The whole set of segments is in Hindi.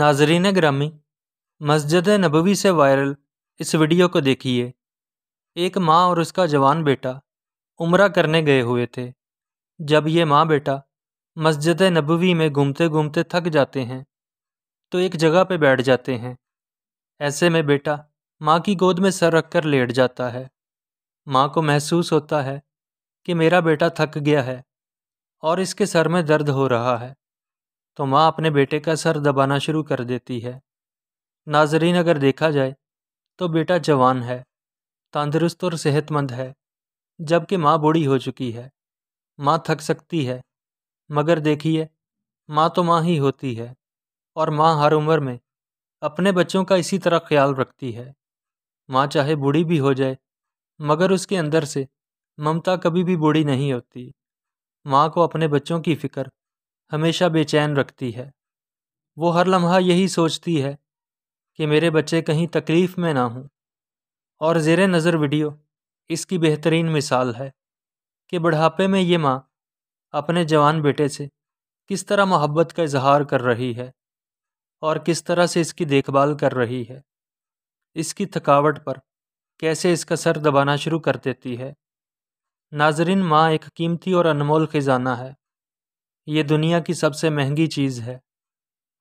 नाजरीन ग्रामी मस्जिद नबवी से वायरल इस वीडियो को देखिए एक माँ और उसका जवान बेटा उम्र करने गए हुए थे जब ये माँ बेटा मस्जिद नबवी में घूमते घूमते थक जाते हैं तो एक जगह पे बैठ जाते हैं ऐसे में बेटा माँ की गोद में सर रख कर लेट जाता है माँ को महसूस होता है कि मेरा बेटा थक गया है और इसके सर में दर्द हो रहा है तो माँ अपने बेटे का सर दबाना शुरू कर देती है नाजरीन अगर देखा जाए तो बेटा जवान है तंदुरुस्त और सेहतमंद है जबकि माँ बूढ़ी हो चुकी है माँ थक सकती है मगर देखिए माँ तो माँ ही होती है और माँ हर उम्र में अपने बच्चों का इसी तरह ख्याल रखती है माँ चाहे बूढ़ी भी हो जाए मगर उसके अंदर से ममता कभी भी बूढ़ी नहीं होती माँ को अपने बच्चों की फ़िक्र हमेशा बेचैन रखती है वो हर लम्हा यही सोचती है कि मेरे बच्चे कहीं तकलीफ़ में ना हों और ज़ेर नज़र वीडियो इसकी बेहतरीन मिसाल है कि बुढ़ापे में ये माँ अपने जवान बेटे से किस तरह मोहब्बत का इजहार कर रही है और किस तरह से इसकी देखभाल कर रही है इसकी थकावट पर कैसे इसका सर दबाना शुरू कर देती है नाजरीन माँ एक कीमती और अनमोल ख़जाना है ये दुनिया की सबसे महंगी चीज़ है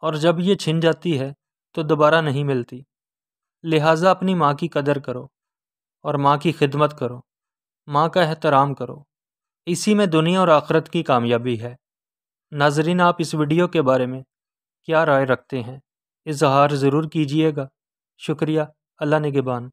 और जब ये छिन जाती है तो दोबारा नहीं मिलती लिहाजा अपनी माँ की कदर करो और माँ की खिदमत करो माँ का एहतराम करो इसी में दुनिया और आखरत की कामयाबी है नाजरीन आप इस वीडियो के बारे में क्या राय रखते हैं इजहार ज़रूर कीजिएगा शुक्रिया अल्लाह नगबान